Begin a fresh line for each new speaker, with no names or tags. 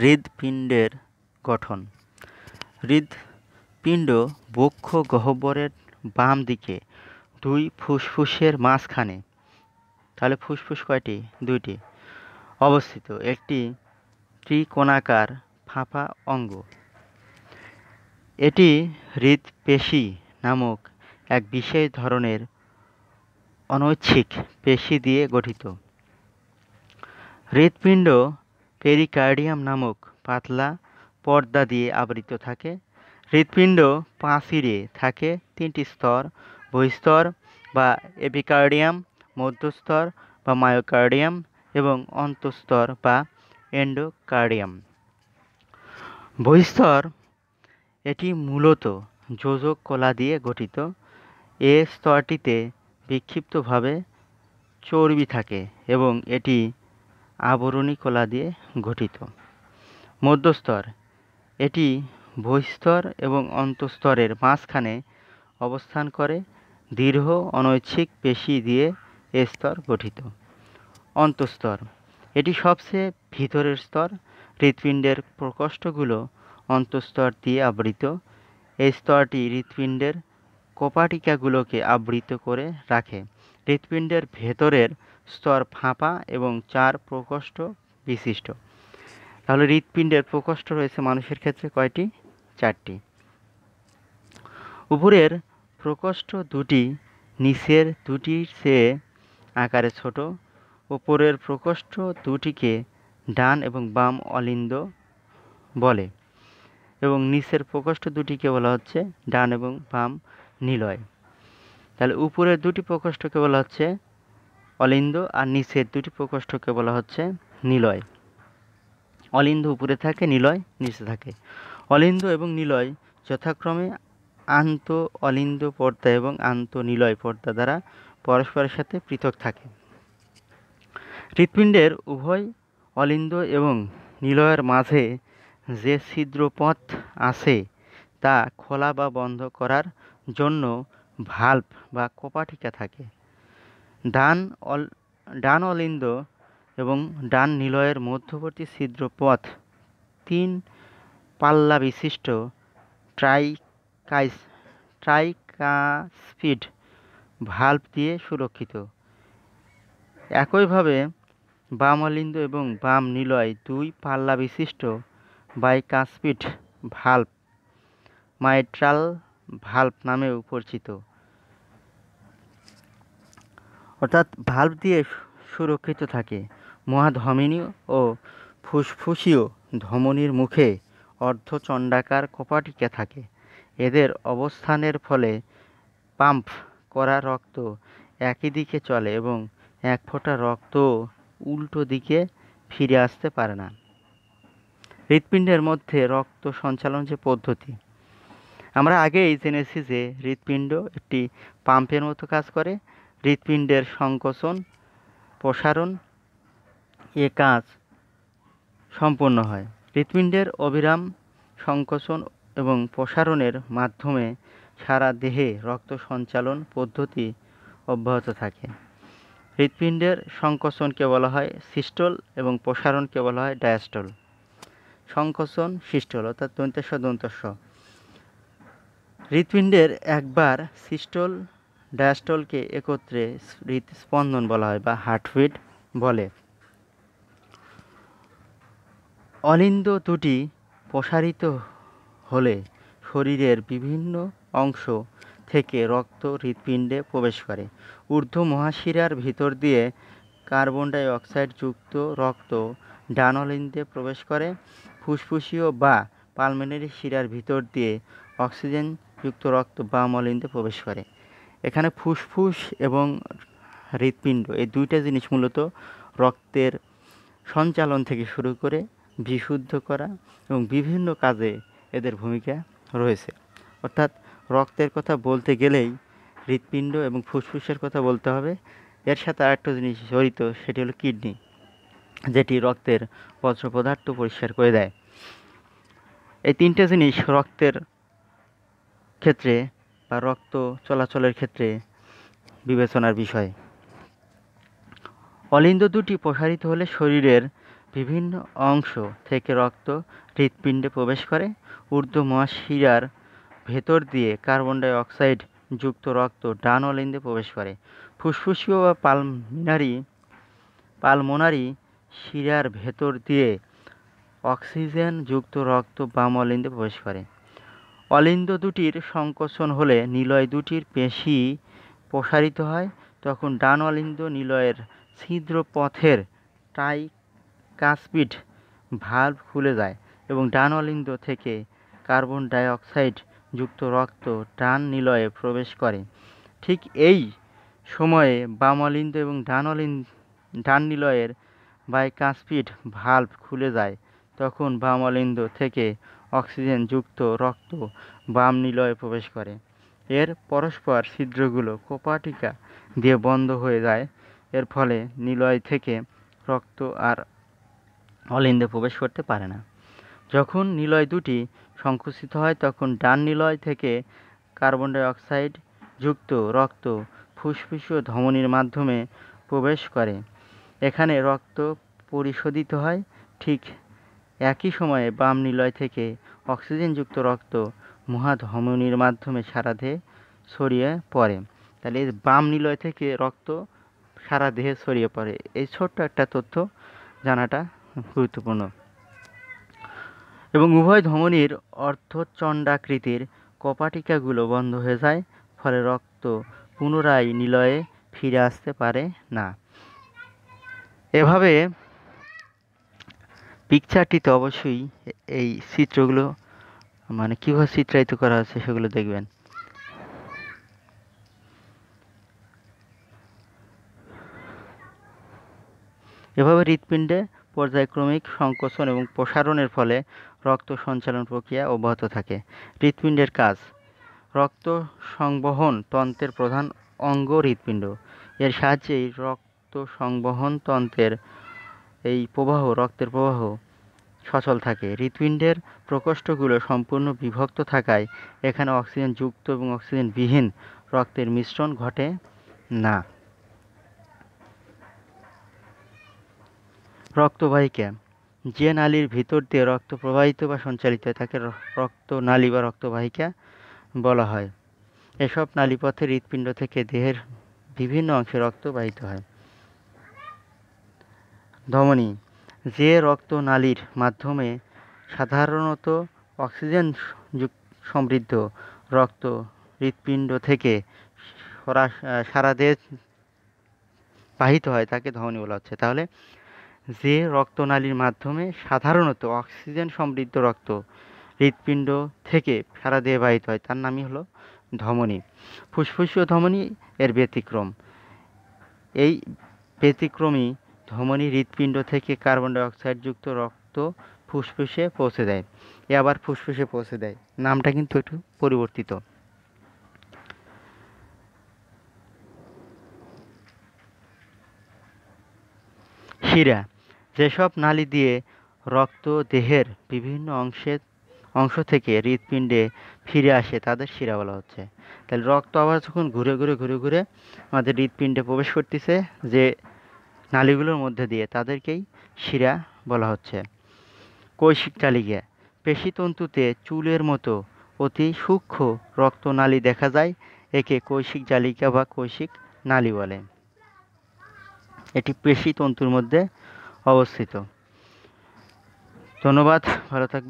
হৃদপিণ্ডের গঠন হৃদপিণ্ড বক্ষ গহ্বরের বাম দিকে দুই ফুসফুসের মাঝখানে তাহলে ফুসফুস কয়টি দুইটি অবস্থিত একটি ত্রিকোণাকার ফাঁপা অঙ্গ এটি হৃদপেশি নামক এক বিশেষ ধরনের অনৈচ্ছিক পেশি দিয়ে গঠিত হৃৎপিণ্ড পেরিকার্ডিয়াম নামক পাতলা পর্দা দিয়ে আবৃত থাকে হৃৎপিণ্ড পাঁচিরে থাকে তিনটি স্তর বহিস্তর বা এপিকার্ডিয়াম মধ্যস্তর বা মায়োকার্ডিয়াম এবং অন্তঃস্তর বা এন্ডোকার্ডিয়াম বহিস্তর এটি মূলত যোজক কলা দিয়ে গঠিত এ স্তরটিতে বিক্ষিপ্তভাবে চর্বি থাকে এবং এটি আবরণী কলা দিয়ে গঠিত মধ্যস্তর এটি বহিঃস্তর এবং অন্তঃস্তরের মাঝখানে অবস্থান করে দীর্ঘ অনৈচ্ছিক পেশি দিয়ে এ স্তর গঠিত অন্তঃস্তর এটি সবচেয়ে ভিতরের স্তর হৃৎপিণ্ডের প্রকোষ্ঠগুলো অন্তঃস্তর দিয়ে আবৃত এই স্তরটি হৃৎপিণ্ডের কপাটিকাগুলোকে আবৃত করে রাখে হৃৎপিণ্ডের ভেতরের স্তর ফাঁপা এবং চার প্রকোষ্ঠ বিশিষ্ট তাহলে হৃৎপিণ্ডের প্রকোষ্ঠ রয়েছে মানুষের ক্ষেত্রে কয়টি চারটি উপরের প্রকোষ্ঠ দুটি নিচের দুটির চেয়ে আকারে ছোট উপরের প্রকোষ্ঠ দুটিকে ডান এবং বাম অলিন্দ বলে এবং নিচের প্রকোষ্ঠ দুটিকে বলা হচ্ছে ডান এবং বাম নিলয় তাহলে উপরের দুটি প্রকোষ্ঠকে বলা হচ্ছে অলিন্দ আর নিচের দুটি প্রকোষ্ঠকে বলা হচ্ছে নিলয় অলিন্দ উপরে থাকে নিলয় নিচে থাকে অলিন্দ এবং নিলয় যথাক্রমে আন্ত অলিন্দ পর্দা এবং আন্ত নিলয় পর্দা দ্বারা পরস্পরের সাথে পৃথক থাকে হৃৎপিণ্ডের উভয় অলিন্দ এবং নিলয়ের মাঝে যে ছিদ্রপথ আছে তা খোলা বা বন্ধ করার জন্য ভাল্ব বা কপাঠিকা থাকে ডান অল ডান অলিন্দ এবং ডান নিলয়ের মধ্যবর্তী ছিদ্র পথ তিন পাল্লা বিশিষ্ট ট্রাইকাইস ট্রাইকাসপিড ভাল্ব দিয়ে সুরক্ষিত একইভাবে বাম অলিন্দ এবং বাম নিলয় দুই পাল্লা বিশিষ্ট বাইকাসপিড ভাল্ব মাইট্রাল ভাল্ব নামেও পরিচিত অর্থাৎ ভাল্ব দিয়ে সুরক্ষিত থাকে মহাধমিনী ও ফুসফুসীয় ধমনির মুখে অর্ধচণ্ডাকার কপাটিকা থাকে এদের অবস্থানের ফলে পাম্প করা রক্ত একই দিকে চলে এবং এক ফোঁটা রক্ত উল্টো দিকে ফিরে আসতে পারে না হৃৎপিণ্ডের মধ্যে রক্ত সঞ্চালন যে পদ্ধতি আমরা আগেই জেনেছি যে হৃৎপিণ্ড একটি পাম্পের মতো কাজ করে হৃৎপিণ্ডের সংকোচন প্রসারণ এ কাজ সম্পন্ন হয় হৃৎপিণ্ডের অবিরাম সংকোচন এবং প্রসারণের মাধ্যমে সারা দেহে রক্ত সঞ্চালন পদ্ধতি অব্যাহত থাকে হৃৎপিণ্ডের সংকোচনকে বলা হয় সিস্টল এবং প্রসারণকে বলা হয় ডায়াস্টল সংকোচন সিস্টল অর্থাৎ দন্তস্ব দন্তস্ব হৃৎপিণ্ডের একবার সিস্টল ডায়াস্টলকে একত্রে হৃদস্পন্দন বলা হয় বা হার্টফিট বলে অলিন্দ দুটি প্রসারিত হলে শরীরের বিভিন্ন অংশ থেকে রক্ত হৃৎপিণ্ডে প্রবেশ করে ঊর্ধ্ব মহাশিরার ভিতর দিয়ে কার্বন ডাই অক্সাইড যুক্ত রক্ত ডানলিন্দে প্রবেশ করে ফুসফুসীয় বা পালমেনারি শিরার ভিতর দিয়ে অক্সিজেনযুক্ত রক্ত বা মলিন্দে প্রবেশ করে এখানে ফুসফুস এবং হৃৎপিণ্ড এই দুইটা জিনিস মূলত রক্তের সঞ্চালন থেকে শুরু করে বিশুদ্ধ করা এবং বিভিন্ন কাজে এদের ভূমিকা রয়েছে অর্থাৎ রক্তের কথা বলতে গেলেই হৃৎপিণ্ড এবং ফুসফুসের কথা বলতে হবে এর সাথে আরেকটা জিনিস জড়িত সেটি হলো কিডনি যেটি রক্তের বজ্র পদার্থ পরিষ্কার করে দেয় এই তিনটে জিনিস রক্তের ক্ষেত্রে বা রক্ত চলাচলের ক্ষেত্রে বিবেচনার বিষয় অলিন্দ দুটি প্রসারিত হলে শরীরের বিভিন্ন অংশ থেকে রক্ত হৃৎপিণ্ডে প্রবেশ করে ঊর্ধ্ব মহাশিরার ভেতর দিয়ে কার্বন ডাই অক্সাইড যুক্ত রক্ত ডান অলিন্দে প্রবেশ করে ফুসফুসীয় বা পালমিনারি পালমোনারি শিরার ভেতর দিয়ে অক্সিজেন যুক্ত রক্ত বাম অলিন্দে প্রবেশ করে অলিন্দ দুটির সংকোচন হলে নিলয় দুটির পেশি প্রসারিত হয় তখন ডান অলিন্দ নিলয়ের ছিদ্র পথের টাই কাসপিড ভাল্ব খুলে যায় এবং ডান অলিন্দ থেকে কার্বন ডাইঅক্সাইড যুক্ত রক্ত ডান নিলয়ে প্রবেশ করে ঠিক এই সময়ে বাম অলিন্দ এবং ডান অলিন্দ ডান নিলয়ের বাইকাসপিড ভাল্ব খুলে যায় তখন বাম অলিন্দ থেকে অক্সিজেন যুক্ত রক্ত বাম নিলয়ে প্রবেশ করে এর পরস্পর ছিদ্রগুলো কোপাটিকা দিয়ে বন্ধ হয়ে যায় এর ফলে নিলয় থেকে রক্ত আর অলিন্দে প্রবেশ করতে পারে না যখন নিলয় দুটি সংকুচিত হয় তখন ডান নিলয় থেকে কার্বন ডাইঅক্সাইড যুক্ত রক্ত ফুসফুস ও ধমনির মাধ্যমে প্রবেশ করে এখানে রক্ত পরিশোধিত হয় ঠিক একই সময়ে বাম নিলয় থেকে অক্সিজেনযুক্ত রক্ত মহাধমনীর মাধ্যমে সারা দেহে ছড়িয়ে পড়ে তাহলে এই বাম নিলয় থেকে রক্ত সারা দেহে ছড়িয়ে পড়ে এই ছোট্ট একটা তথ্য জানাটা গুরুত্বপূর্ণ এবং উভয় ধমনির অর্ধচণ্ডাকৃতির কপাটিকাগুলো বন্ধ হয়ে যায় ফলে রক্ত পুনরায় নিলয়ে ফিরে আসতে পারে না এভাবে পিকচারটিতে অবশ্যই এই চিত্রগুলো মানে কীভাবে চিত্রায়িত করা আছে সেগুলো দেখবেন এভাবে হৃৎপিণ্ডে পর্যায়ক্রমিক সংকোচন এবং প্রসারণের ফলে রক্ত সঞ্চালন প্রক্রিয়া অব্যাহত থাকে হৃৎপিণ্ডের কাজ রক্ত সংবহন তন্ত্রের প্রধান অঙ্গ হৃৎপিণ্ড এর সাহায্যেই রক্ত সংবহন তন্ত্রের এই প্রবাহ রক্তের প্রবাহ সচল থাকে হৃৎপিণ্ডের প্রকোষ্ঠগুলো সম্পূর্ণ বিভক্ত থাকায় এখানে অক্সিজেন যুক্ত এবং অক্সিজেনবিহীন রক্তের মিশ্রণ ঘটে না রক্তবাহিকা যে নালীর ভিতর দিয়ে রক্ত প্রবাহিত বা সঞ্চালিত হয় তাকে রক্ত নালী বা রক্তবাহিকা বলা হয় এসব নালীপথে হৃৎপিণ্ড থেকে দেহের বিভিন্ন অংশে রক্ত বাহিত হয় ধমনী যে রক্তনালীর মাধ্যমে সাধারণত অক্সিজেন সমৃদ্ধ রক্ত হৃৎপিণ্ড থেকে সারা দেশ বাহিত হয় তাকে ধমনী বলা হচ্ছে তাহলে যে রক্তনালীর মাধ্যমে সাধারণত অক্সিজেন সমৃদ্ধ রক্ত হৃৎপিণ্ড থেকে সারা দেহে বাহিত হয় তার নামই হলো ধমনী ফুসফুসীয় ধমনী এর ব্যতিক্রম এই ব্যতিক্রমী ধমনী হৃৎপিণ্ড থেকে কার্বন যুক্ত রক্ত ফুসফুসে পৌঁছে দেয় এ আবার ফুসফুসে পৌঁছে দেয় নামটা কিন্তু একটু পরিবর্তিত শিরা যেসব নালী দিয়ে রক্ত দেহের বিভিন্ন অংশে অংশ থেকে হৃৎপিণ্ডে ফিরে আসে তাদের শিরা বলা হচ্ছে তাহলে রক্ত আবার যখন ঘুরে ঘুরে ঘুরে ঘুরে আমাদের হৃৎপিণ্ডে প্রবেশ করতেছে যে নালীগুলোর মধ্যে দিয়ে তাদেরকেই শিরা বলা হচ্ছে কৈশিক তালিকা পেশিতন্তুতে চুলের মতো অতি সূক্ষ্ম রক্তনালী দেখা যায় একে কৈশিক জালিকা বা কৈশিক নালী বলে এটি পেশিতন্তুর মধ্যে অবস্থিত ধন্যবাদ ভালো থাকবে